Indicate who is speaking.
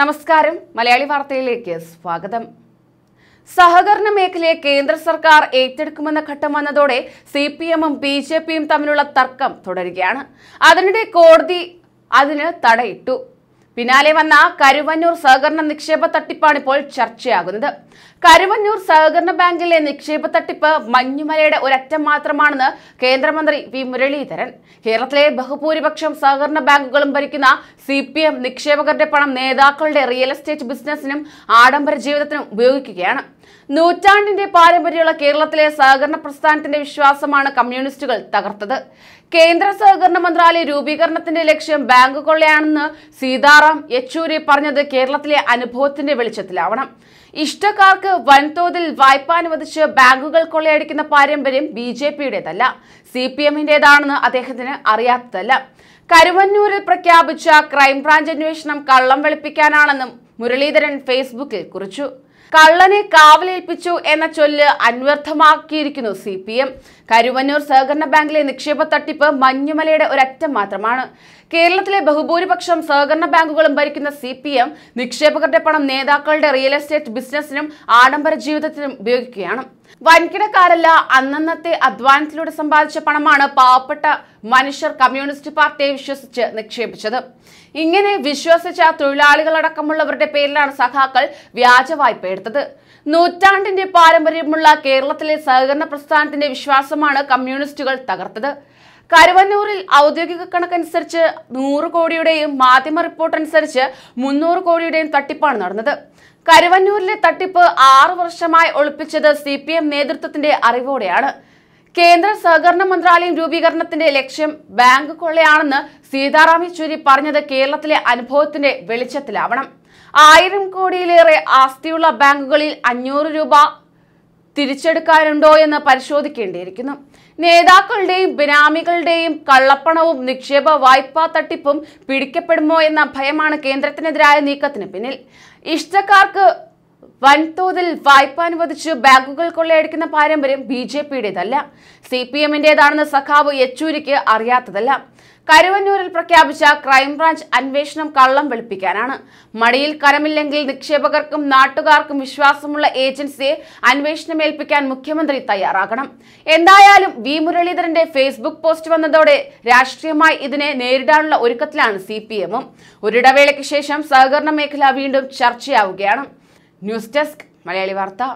Speaker 1: നമസ്കാരം മലയാളി വാർത്തയിലേക്ക് സ്വാഗതം സഹകരണ മേഖലയെ കേന്ദ്ര സർക്കാർ ഏറ്റെടുക്കുമെന്ന ഘട്ടം വന്നതോടെ സി പി എമ്മും ബി ജെ പിയും തമ്മിലുള്ള തർക്കം തുടരുകയാണ് അതിനിടെ കോടതി അതിന് തടയിട്ടു പിന്നാലെ വന്ന കരുവന്നൂർ സഹകരണ നിക്ഷേപ തട്ടിപ്പാണ് ഇപ്പോൾ ചർച്ചയാകുന്നത് കരുവന്നൂർ സഹകരണ ബാങ്കിലെ നിക്ഷേപ തട്ടിപ്പ് മഞ്ഞുമലയുടെ ഒരറ്റം മാത്രമാണെന്ന് കേന്ദ്രമന്ത്രി വി മുരളീധരൻ കേരളത്തിലെ ബഹുഭൂരിപക്ഷം സഹകരണ ബാങ്കുകളും ഭരിക്കുന്ന സി പി എം നിക്ഷേപകരുടെ പണം നേതാക്കളുടെ റിയൽ എസ്റ്റേറ്റ് ബിസിനസിനും ആഡംബര ജീവിതത്തിനും ഉപയോഗിക്കുകയാണ് നൂറ്റാണ്ടിന്റെ പാരമ്പര്യമുള്ള കേരളത്തിലെ സഹകരണ പ്രസ്ഥാനത്തിന്റെ വിശ്വാസമാണ് കമ്മ്യൂണിസ്റ്റുകൾ തകർത്തത് കേന്ദ്ര സഹകരണ മന്ത്രാലയ രൂപീകരണത്തിന്റെ ലക്ഷ്യം ബാങ്കുകളെയാണെന്ന് സീതാറാം സീതാറാം യെച്ചൂരി പറഞ്ഞത് കേരളത്തിലെ അനുഭവത്തിന്റെ വെളിച്ചത്തിലാവണം ഇഷ്ടക്കാർക്ക് വൻതോതിൽ വായ്പ അനുവദിച്ച് ബാങ്കുകൾ കൊള്ളയടിക്കുന്ന പാരമ്പര്യം ബി ജെ പിയുടേതല്ല സി പി എമ്മിന്റേതാണെന്ന് അദ്ദേഹത്തിന് അറിയാത്തതല്ല കരുവന്നൂരിൽ പ്രഖ്യാപിച്ച ക്രൈംബ്രാഞ്ച് അന്വേഷണം കള്ളം വെളുപ്പിക്കാനാണെന്നും മുരളീധരൻ ഫേസ്ബുക്കിൽ കുറിച്ചു കള്ളനെ കാവലേൽപ്പിച്ചു എന്ന ചൊല്ല് അന്വർത്ഥമാക്കിയിരിക്കുന്നു സി പി എം കരുവന്നൂർ സഹകരണ ബാങ്കിലെ നിക്ഷേപ തട്ടിപ്പ് മഞ്ഞുമലയുടെ ഒരറ്റം മാത്രമാണ് കേരളത്തിലെ ബഹുഭൂരിപക്ഷം സഹകരണ ബാങ്കുകളും ഭരിക്കുന്ന സി പി എം നിക്ഷേപകരുടെ പണം നേതാക്കളുടെ റിയൽ എസ്റ്റേറ്റ് ബിസിനസിനും ആഡംബര ജീവിതത്തിനും ഉപയോഗിക്കുകയാണ് വൻകിടക്കാരല്ല അന്നന്നത്തെ അധ്വാനത്തിലൂടെ സമ്പാദിച്ച പണമാണ് പാവപ്പെട്ട മനുഷ്യർ കമ്മ്യൂണിസ്റ്റ് പാർട്ടിയെ വിശ്വസിച്ച് നിക്ഷേപിച്ചത് ഇങ്ങനെ വിശ്വസിച്ച തൊഴിലാളികളടക്കമുള്ളവരുടെ പേരിലാണ് സഖാക്കൾ വ്യാജ വായ്പ പങ്കെടുത്തത് നൂറ്റാണ്ടിന്റെ പാരമ്പര്യമുള്ള കേരളത്തിലെ സഹകരണ പ്രസ്ഥാനത്തിന്റെ വിശ്വാസമാണ് കമ്മ്യൂണിസ്റ്റുകൾ തകർത്തത് കരുവന്നൂരിൽ ഔദ്യോഗിക കണക്കനുസരിച്ച് നൂറ് കോടിയുടെയും മാധ്യമ റിപ്പോർട്ട് അനുസരിച്ച് മുന്നൂറ് കോടിയുടെയും തട്ടിപ്പാണ് നടന്നത് കരുവന്നൂരിലെ തട്ടിപ്പ് ആറു വർഷമായി ഒളിപ്പിച്ചത് സി പി എം നേതൃത്വത്തിന്റെ അറിവോടെയാണ് കേന്ദ്ര സഹകരണ മന്ത്രാലയം രൂപീകരണത്തിന്റെ ലക്ഷ്യം ബാങ്ക് കൊള്ളയാണെന്ന് സീതാറാം യെച്ചൂരി പറഞ്ഞത് കേരളത്തിലെ അനുഭവത്തിന്റെ വെളിച്ചത്തിലാവണം ആയിരം കോടിയിലേറെ ആസ്തിയുള്ള ബാങ്കുകളിൽ അഞ്ഞൂറ് രൂപ തിരിച്ചെടുക്കാനുണ്ടോ എന്ന് പരിശോധിക്കേണ്ടിയിരിക്കുന്നു നേതാക്കളുടെയും ബിനാമികളുടെയും കള്ളപ്പണവും നിക്ഷേപ വായ്പാ തട്ടിപ്പും പിടിക്കപ്പെടുമോ എന്ന ഭയമാണ് കേന്ദ്രത്തിനെതിരായ നീക്കത്തിന് പിന്നിൽ ഇഷ്ടക്കാർക്ക് വൻതോതിൽ വായ്പ അനുവദിച്ച് ബാങ്കുകൾ കൊള്ളയടിക്കുന്ന പാരമ്പര്യം ബി ജെ പിയുടേതല്ല സി പി എമ്മിൻ്റേതാണെന്ന് സഖാവ് യെച്ചൂരിക്ക് അറിയാത്തതല്ല കരുവന്നൂരിൽ പ്രഖ്യാപിച്ച ക്രൈംബ്രാഞ്ച് അന്വേഷണം കള്ളം വെളുപ്പിക്കാനാണ് മടിയിൽ കരമില്ലെങ്കിൽ നിക്ഷേപകർക്കും നാട്ടുകാർക്കും വിശ്വാസമുള്ള ഏജൻസിയെ അന്വേഷണം ഏൽപ്പിക്കാൻ മുഖ്യമന്ത്രി തയ്യാറാകണം എന്തായാലും വി മുരളീധരന്റെ ഫേസ്ബുക്ക് പോസ്റ്റ് വന്നതോടെ രാഷ്ട്രീയമായി ഇതിനെ നേരിടാനുള്ള ഒരുക്കത്തിലാണ് സി പി എമ്മും ഒരിടവേളയ്ക്ക് ശേഷം സഹകരണ മേഖല വീണ്ടും ചർച്ചയാവുകയാണ് ന്യൂസ് ഡെസ്ക് മലയാളി വാർത്ത